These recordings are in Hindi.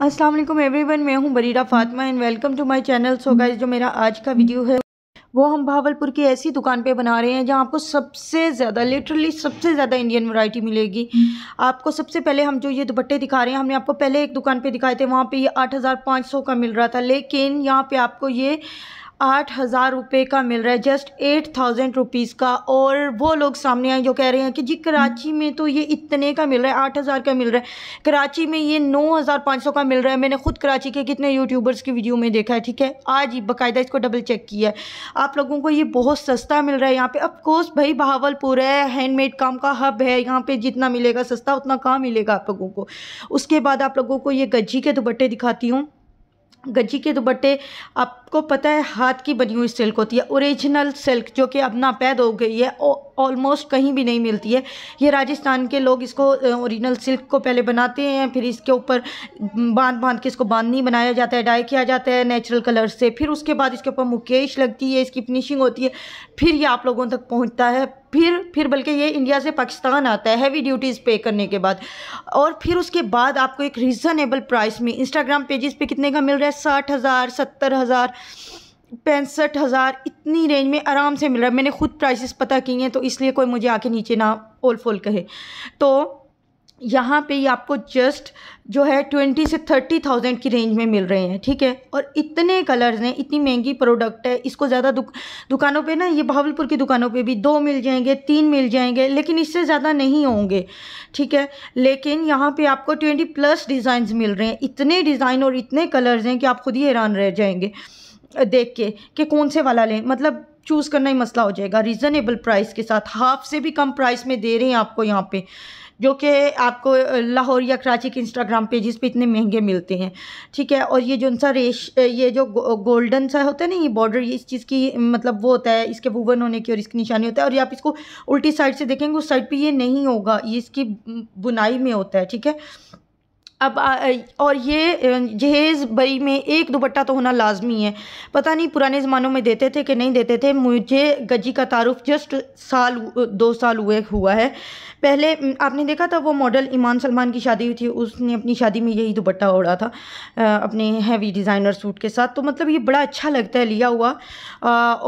अस्सलाम वालेकुम एवरीवन मैं हूं Barira Fatima and welcome to my channel so guys जो मेरा आज का वीडियो है वो हम भावलपुर की ऐसी दुकान पे बना रहे हैं जहां आपको सबसे ज़्यादा लिटरली सबसे ज़्यादा इंडियन वैरायटी मिलेगी आपको सबसे पहले हम जो ये दुपट्टे दिखा रहे हैं हमने आपको पहले एक दुकान पे दिखाए थे वहाँ पे ये आठ का मिल रहा था लेकिन यहाँ पे आपको ये आठ हज़ार रुपये का मिल रहा है जस्ट एट थाउजेंड रुपीज़ का और वो लोग सामने आए जो कह रहे हैं कि जी कराची में तो ये इतने का मिल रहा है आठ हज़ार का मिल रहा है कराची में ये नौ हज़ार पाँच सौ का मिल रहा है मैंने ख़ुद कराची के कितने यूट्यूबर्स की वीडियो में देखा है ठीक है आज ही बाकायदा इसको डबल चेक किया है आप लोगों को ये बहुत सस्ता मिल रहा है यहाँ पे अफकोर्स भाई बहावलपुर है हैंडमेड काम का हब है यहाँ पर जितना मिलेगा सस्ता उतना कहाँ मिलेगा आप लोगों को उसके बाद आप लोगों को ये गज्जी के दुपट्टे दिखाती हूँ गज्जी के दुपट्टे आप आपको पता है हाथ की बनी हुई सिल्क होती है ओरिजिनल सिल्क जो कि अब नापैद हो गई है ऑलमोस्ट कहीं भी नहीं मिलती है ये राजस्थान के लोग इसको ओरिजिनल सिल्क को पहले बनाते हैं फिर इसके ऊपर बांध बांध के इसको बांधनी बनाया जाता है डाई किया जाता है नेचुरल कलर से फिर उसके बाद इसके ऊपर मुकेश लगती है इसकी फिनिशिंग होती है फिर ये आप लोगों तक पहुँचता है फिर फिर बल्कि ये इंडिया से पाकिस्तान आता है हैवी ड्यूटीज़ पे करने के बाद और फिर उसके बाद आपको एक रीज़नेबल प्राइस में इंस्टाग्राम पेजेस पे कितने का मिल रहा है साठ हज़ार सत्तर हज़ार पैंसठ हज़ार इतनी रेंज में आराम से मिल रहा है मैंने ख़ुद प्राइसेस पता की हैं तो इसलिए कोई मुझे आके नीचे ना ओल फोल कहे तो यहाँ पे ही आपको जस्ट जो है ट्वेंटी से थर्टी थाउजेंड की रेंज में मिल रहे हैं ठीक है और इतने कलर्स हैं इतनी महंगी प्रोडक्ट है इसको ज़्यादा दुक, दुकानों पे ना ये भावलपुर की दुकानों पे भी दो मिल जाएंगे तीन मिल जाएंगे लेकिन इससे ज़्यादा नहीं होंगे ठीक है लेकिन यहाँ पे आपको ट्वेंटी प्लस डिज़ाइन मिल रहे हैं इतने डिज़ाइन और इतने कलर्स हैं कि आप खुद ही हैरान रह जाएंगे देख के कि कौन से वाला लें मतलब चूज़ करना ही मसला हो जाएगा रीज़नेबल प्राइस के साथ हाफ़ से भी कम प्राइस में दे रहे हैं आपको यहाँ पे जो कि आपको लाहौर या कराची के इंस्टाग्राम पेजेस पे इतने महंगे मिलते हैं ठीक है और ये जो सा रेश ये जो गोल्डन सा होता है ना ये बॉर्डर ये इस चीज़ की मतलब वो होता है इसके वूवन होने की और इसकी निशानी होता है और ये आप इसको उल्टी साइड से देखेंगे उस साइड पर ये नहीं होगा ये इसकी बुनाई में होता है ठीक है अब और ये जहेज़ बरी में एक दुपट्टा तो होना लाजमी है पता नहीं पुराने ज़मानों में देते थे कि नहीं देते थे मुझे गजी का तारुफ जस्ट साल दो साल हुए हुआ है पहले आपने देखा था वो मॉडल ईमान सलमान की शादी हुई थी उसने अपनी शादी में यही दुपट्टा ओढ़ा था अपने हैवी डिज़ाइनर सूट के साथ तो मतलब ये बड़ा अच्छा लगता है लिया हुआ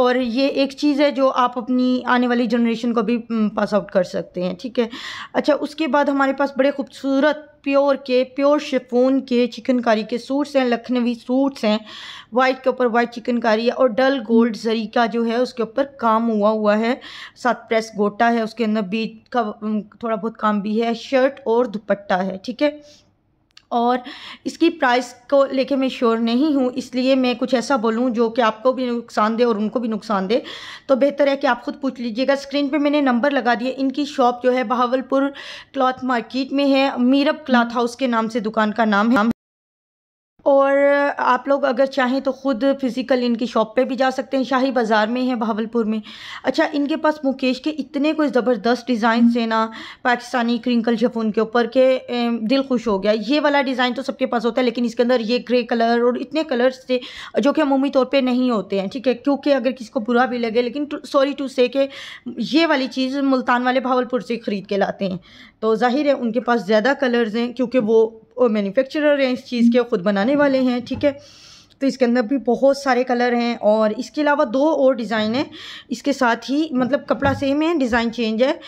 और ये एक चीज़ है जो आप अपनी आने वाली जनरेशन को भी पास आउट कर सकते हैं ठीक है अच्छा उसके बाद हमारे पास बड़े खूबसूरत प्योर के प्योर शिफोन के चिकनकारी के सूट्स हैं लखनवी सूट्स हैं वाइट के ऊपर वाइट चिकनकारी है और डल गोल्ड जरी का जो है उसके ऊपर काम हुआ हुआ है साथ प्रेस गोटा है उसके अंदर बीच का थोड़ा बहुत काम भी है शर्ट और दुपट्टा है ठीक है और इसकी प्राइस को लेके मैं श्योर नहीं हूँ इसलिए मैं कुछ ऐसा बोलूँ जो कि आपको भी नुकसान दे और उनको भी नुकसान दे तो बेहतर है कि आप ख़ुद पूछ लीजिएगा स्क्रीन पे मैंने नंबर लगा दिया इनकी शॉप जो है बहावलपुर क्लॉथ मार्केट में है मीरब क्लॉथ हाउस के नाम से दुकान का नाम है और आप लोग अगर चाहें तो ख़ुद फ़िज़िकल इनकी शॉप पे भी जा सकते हैं शाही बाज़ार में है भावलपुर में अच्छा इनके पास मुकेश के इतने कोई ज़बरदस्त डिज़ाइन हम्म। है ना पाकिस्तानी क्रिंकल शफून के ऊपर के दिल खुश हो गया ये वाला डिज़ाइन तो सबके पास होता है लेकिन इसके अंदर ये ग्रे कलर और इतने कलर्स थे जो कि अमूमी तौर पर नहीं होते हैं ठीक है क्योंकि अगर किसी को बुरा भी लगे लेकिन सॉरी टू से ये वाली चीज़ मुल्तान वाले भावलपुर से ख़रीद के लाते हैं तो ज़ाहिर है उनके पास ज़्यादा कलर्स हैं क्योंकि वो मैन्युफैक्चरर हैं इस चीज़ के खुद बनाने वाले हैं ठीक है तो इसके अंदर भी बहुत सारे कलर हैं और इसके अलावा दो और डिज़ाइन हैं इसके साथ ही मतलब कपड़ा सेम है डिज़ाइन चेंज है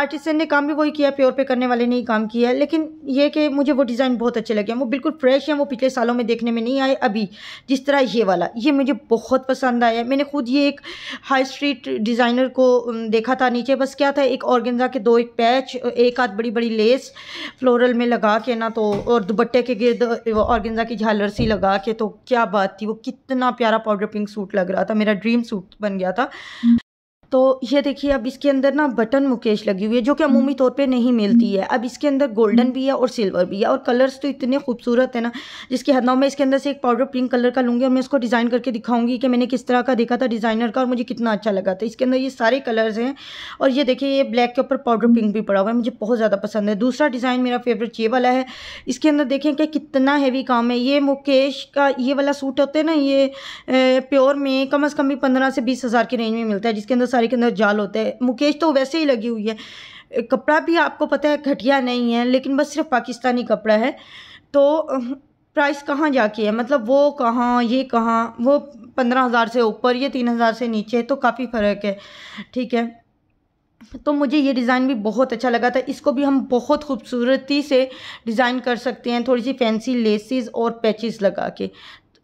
आर्टिसन ने काम भी वही किया प्योर पे करने वाले ने ही काम किया है लेकिन ये कि मुझे वो डिज़ाइन बहुत अच्छे लगे हैं वो बिल्कुल फ्रेश हैं वो पिछले सालों में देखने में नहीं आए अभी जिस तरह ये वाला ये मुझे बहुत पसंद आया मैंने खुद ये एक हाई स्ट्रीट डिज़ाइनर को देखा था नीचे बस क्या था एक ऑर्गेंजा के दो एक पैच एक आध बड़ी बड़ी लेस फ्लोरल में लगा के ना तो और दुपट्टे के गिरद ऑर्गेंजा की झालर सी लगा के तो क्या क्या बात थी वो कितना प्यारा पाउडर पिंक सूट लग रहा था मेरा ड्रीम सूट बन गया था हम्म। तो ये देखिए अब इसके अंदर ना बटन मुकेश लगी हुई है जो कि हम्म। अमूमी तौर पे नहीं मिलती है अब इसके अंदर गोल्डन हम्म। भी है और सिल्वर भी है और कलर्स तो इतने खूबसूरत है ना जिसके हद ना मैं इसके अंदर से एक पाउडर पिंक कलर का लूँगी और मैं इसको डिज़ाइन करके दिखाऊंगी कि मैंने किस तरह का देखा था डिज़ाइनर का और मुझे कितना अच्छा लगा था इसके अंदर ये सारे कलर्स हैं और ये देखिए ये ब्लैक के ऊपर पाउडर पिंक भी पड़ा हुआ है मुझे बहुत ज़्यादा पसंद है दूसरा डिज़ाइन मेरा फेवरेट ये वाला है इसके अंदर देखें कि कितना हैवी काम है ये मुकेश का ये वाला सूट होता है ना ये प्योर में कम अज़ कम भी पंद्रह से बीस हज़ार की रेंज में मिलता है जिसके अंदर सारे के अंदर जाल होता है मुकेश तो वैसे ही लगी हुई है कपड़ा भी आपको पता है घटिया नहीं है लेकिन बस सिर्फ पाकिस्तानी कपड़ा है तो प्राइस कहाँ जाके है मतलब वो कहाँ ये कहाँ वो पंद्रह हज़ार से ऊपर ये तीन हज़ार से नीचे तो काफ़ी फ़र्क है ठीक है तो मुझे ये डिज़ाइन भी बहुत अच्छा लगा था इसको भी हम बहुत खूबसूरती से डिज़ाइन कर सकते हैं थोड़ी सी फैंसी लेसिस और पैचेस लगा के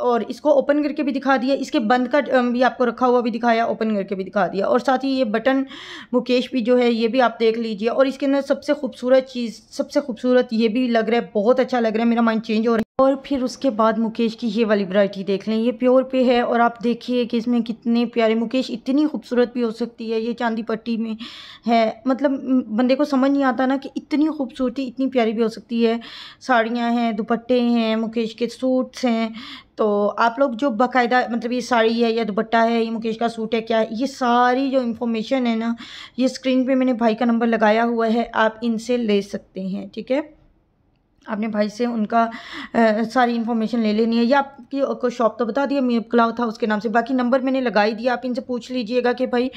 और इसको ओपन करके भी दिखा दिया इसके बंद का भी आपको रखा हुआ भी दिखाया ओपन करके भी दिखा दिया और साथ ही ये बटन मुकेश भी जो है ये भी आप देख लीजिए और इसके अंदर सबसे खूबसूरत चीज़ सबसे खूबसूरत ये भी लग रहा है बहुत अच्छा लग रहा है मेरा माइंड चेंज हो रहा है और फिर उसके बाद मुकेश की ये वाली वैरायटी देख लें ये प्योर पे है और आप देखिए कि इसमें कितने प्यारे मुकेश इतनी खूबसूरत भी हो सकती है ये चांदी पट्टी में है मतलब बंदे को समझ नहीं आता ना कि इतनी खूबसूरती इतनी प्यारी भी हो सकती है साड़ियाँ हैं दुपट्टे हैं मुकेश के सूट्स हैं तो आप लोग जो बाकायदा मतलब ये साड़ी है या दुपट्टा है ये मुकेश का सूट है क्या है ये सारी जो इन्फॉर्मेशन है ना ये स्क्रीन पर मैंने भाई का नंबर लगाया हुआ है आप इनसे ले सकते हैं ठीक है आपने भाई से उनका आ, सारी इन्फॉर्मेशन ले लेनी है या आपकी को शॉप तो बता दिया मेप क्लाउ था उसके नाम से बाकी नंबर मैंने लगा ही दिया आप इनसे पूछ लीजिएगा कि भाई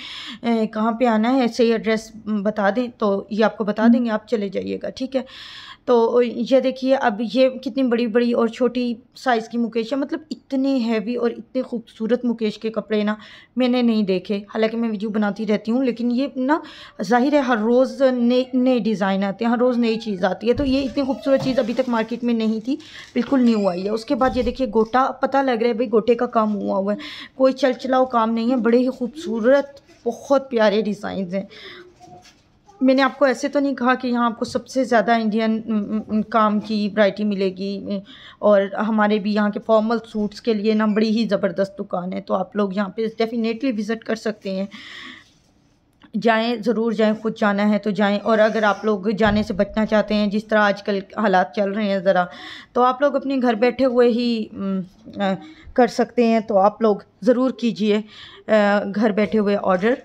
कहाँ पे आना है ऐसे ही एड्रेस बता दें तो ये आपको बता हम्म। देंगे आप चले जाइएगा ठीक है तो ये देखिए अब ये कितनी बड़ी बड़ी और छोटी साइज़ की मुकेश है मतलब इतने हैवी और इतने खूबसूरत मुकेश के कपड़े ना मैंने नहीं देखे हालांकि मैं वीडियो बनाती रहती हूँ लेकिन ये ना ज़ाहिर है हर रोज़ नए नए डिज़ाइन आते हैं हर रोज़ नई चीज़ आती है तो ये इतनी खूबसूरत चीज़ अभी तक मार्केट में नहीं थी बिल्कुल न्यू आई है उसके बाद ये देखिए गोटा पता लग रहा है भाई गोटे का काम हुआ हुआ है कोई चल चलाओ काम नहीं है बड़े ही खूबसूरत बहुत प्यारे डिज़ाइन हैं मैंने आपको ऐसे तो नहीं कहा कि यहाँ आपको सबसे ज़्यादा इंडियन काम की वैरायटी मिलेगी और हमारे भी यहाँ के फॉर्मल सूट्स के लिए ना बड़ी ही ज़बरदस्त दुकान है तो आप लोग यहाँ पे डेफ़िनेटली विज़िट कर सकते हैं जाएं ज़रूर जाएं खुद जाना है तो जाएं और अगर आप लोग जाने से बचना चाहते हैं जिस तरह कल हालात चल रहे हैं ज़रा तो आप लोग अपने घर बैठे हुए ही कर सकते हैं तो आप लोग ज़रूर कीजिए घर बैठे हुए ऑर्डर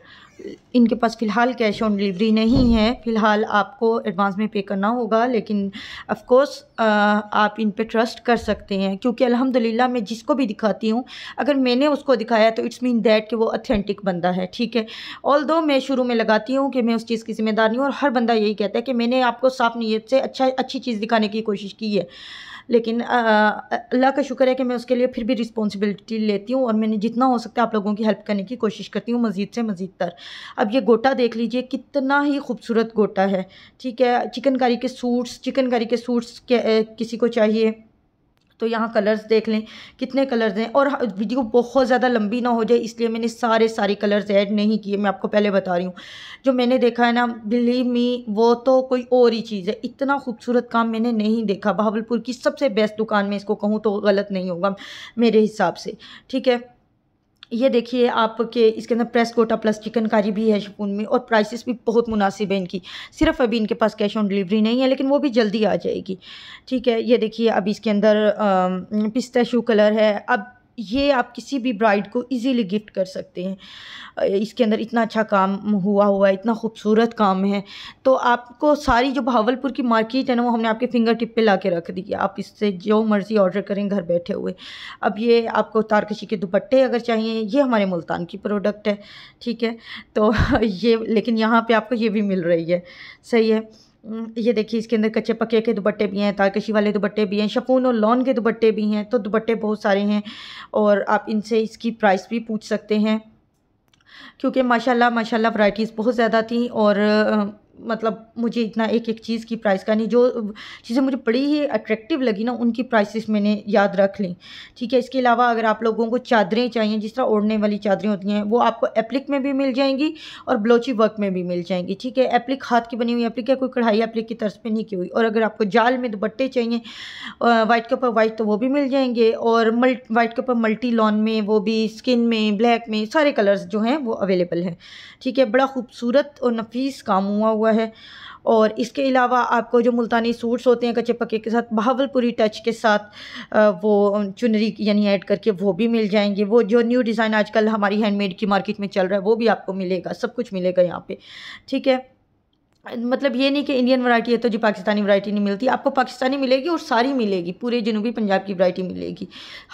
इनके पास फ़िलहाल कैश ऑन डिलीवरी नहीं है फ़िलहाल आपको एडवांस में पे करना होगा लेकिन अफकोर्स आप इन पे ट्रस्ट कर सकते हैं क्योंकि अल्हम्दुलिल्लाह मैं जिसको भी दिखाती हूँ अगर मैंने उसको दिखाया तो इट्स मीन दैट कि वो अथेंटिक बंदा है ठीक है ऑल दो मैं शुरू में लगाती हूँ कि मैं उस चीज़ की ज़िम्मेदार नहीं हूँ और हर बंदा यही कहता है कि मैंने आपको साफ नीयत से अच्छा अच्छी चीज़ दिखाने की कोशिश की है लेकिन अल्लाह का शुक्र है कि मैं उसके लिए फिर भी रिस्पॉन्सिबिलिटी लेती हूँ और मैंने जितना हो सकता है आप लोगों की हेल्प करने की कोशिश करती हूँ मज़ीद से मज़ीद तर अब ये गोटा देख लीजिए कितना ही खूबसूरत गोटा है ठीक है चिकनकारी के सूट्स चिकनकारी के सूट्स किसी को चाहिए तो यहाँ कलर्स देख लें कितने कलर्स हैं और वीडियो बहुत ज़्यादा लंबी ना हो जाए इसलिए मैंने सारे सारे कलर्स ऐड नहीं किए मैं आपको पहले बता रही हूँ जो मैंने देखा है ना बिलीव मी वो तो कोई और ही चीज़ है इतना खूबसूरत काम मैंने नहीं देखा बहावलपुर की सबसे बेस्ट दुकान में इसको कहूँ तो गलत नहीं होगा मेरे हिसाब से ठीक है ये देखिए आपके इसके अंदर प्रेस कोटा प्लस चिकनकारी भी है शिपून में और प्राइसेस भी बहुत मुनासिब है इनकी सिर्फ अभी इनके पास कैश ऑन डिलीवरी नहीं है लेकिन वो भी जल्दी आ जाएगी ठीक है ये देखिए अब इसके अंदर पिस्ता शू कलर है अब ये आप किसी भी ब्राइड को इजीली गिफ्ट कर सकते हैं इसके अंदर इतना अच्छा काम हुआ हुआ है इतना खूबसूरत काम है तो आपको सारी जो भावलपुर की मार्केट है ना वो हमने आपके फिंगर टिप पे ला के रख दी है आप इससे जो मर्ज़ी ऑर्डर करें घर बैठे हुए अब ये आपको तारकशी के दुपट्टे अगर चाहिए ये हमारे मुल्तान की प्रोडक्ट है ठीक है तो ये लेकिन यहाँ पर आपको ये भी मिल रही है सही है हम्म, ये देखिए इसके अंदर कच्चे पके के दुपट्टे भी हैं तारकशी वाले दुपट्टे भी हैं शपून और लॉन के दुपट्टे भी हैं तो दुपट्टे बहुत सारे हैं और आप इनसे इसकी प्राइस भी पूछ सकते हैं क्योंकि माशाल्लाह माशाल्लाह वैराइटीज़ बहुत ज़्यादा थी और मतलब मुझे इतना एक एक चीज़ की प्राइस का नहीं जो चीज़ें मुझे बड़ी ही अट्रैक्टिव लगी ना उनकी प्राइसेस मैंने याद रख ली ठीक है इसके अलावा अगर आप लोगों को चादरें चाहिए जिस तरह ओढ़ने वाली चादरें होती हैं वो आपको एप्लिक में भी मिल जाएंगी और ब्लोची वर्क में भी मिल जाएंगी ठीक है एप्लिक हाथ की बनी हुई एप्लिक या कोई कढ़ाई एप्लिक की तरफ पर नहीं की हुई और अगर आपको जाल में दुपट्टे चाहिए वाइट कपर वाइट तो वो भी मिल जाएंगे और मल्ट वाइट कपर मल्टी लॉन में वो भी स्किन में ब्लैक में सारे कलर्स जो हैं वो अवेलेबल हैं ठीक है बड़ा खूबसूरत और नफीस काम हुआ हुआ हुआ है और इसके अलावा आपको जो मुल्तानी सूट्स होते हैं कच्चे पक्के के साथ बहावलपुरी टच के साथ वो चुनरी यानी ऐड करके वो भी मिल जाएंगे वो जो न्यू डिज़ाइन आजकल हमारी हैंडमेड की मार्केट में चल रहा है वो भी आपको मिलेगा सब कुछ मिलेगा यहाँ पे ठीक है मतलब ये नहीं कि इंडियन वैरायटी है तो जी पाकिस्तानी वैरायटी नहीं मिलती आपको पाकिस्तानी मिलेगी और सारी मिलेगी पूरे जनूबी पंजाब की वैरायटी मिलेगी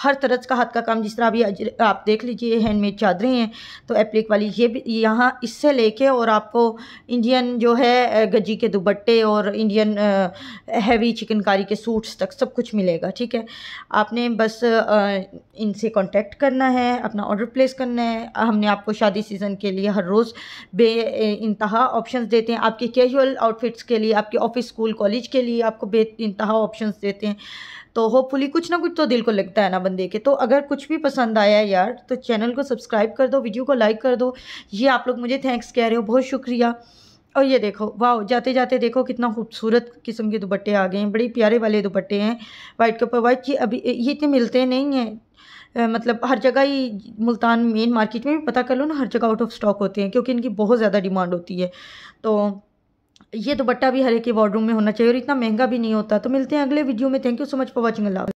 हर तरह का हाथ का काम जिस तरह अभी आप देख लीजिए हैंडमेड चादरें हैं तो एप्लिक वाली ये भी यहाँ इससे लेके और आपको इंडियन जो है गजी के दुबट्टे और इंडियन हैवी चिकनकारी के सूट्स तक सब कुछ मिलेगा ठीक है आपने बस इनसे कॉन्टेक्ट करना है अपना ऑर्डर प्लेस करना है हमने आपको शादी सीज़न के लिए हर रोज़ बे इंतहा ऑप्शन देते हैं आपके कैजुअल आउटफिट्स के लिए आपके ऑफिस स्कूल कॉलेज के लिए आपको बे इंतहा ऑप्शन देते हैं तो होपफुली कुछ ना कुछ तो दिल को लगता है ना बंदे के तो अगर कुछ भी पसंद आया है यार तो चैनल को सब्सक्राइब कर दो वीडियो को लाइक कर दो ये आप लोग मुझे थैंक्स कह रहे हो बहुत शुक्रिया और ये देखो वाह जाते जाते देखो कितना खूबसूरत किस्म के दुपट्टे आ गए हैं बड़े प्यारे वाले दुपट्टे हैं वाइट के ऊपर वाइट ये अभी ये इतने मिलते नहीं हैं मतलब हर जगह ही मुल्तान मेन मार्केट में भी पता कर लो ना हर जगह आउट ऑफ स्टॉक होते हैं क्योंकि इनकी बहुत ज़्यादा डिमांड होती है तो ये दुपट्टा तो भी हर एक के वार्डरूम में होना चाहिए और इतना महंगा भी नहीं होता तो मिलते हैं अगले वीडियो में thank you so much for watching अला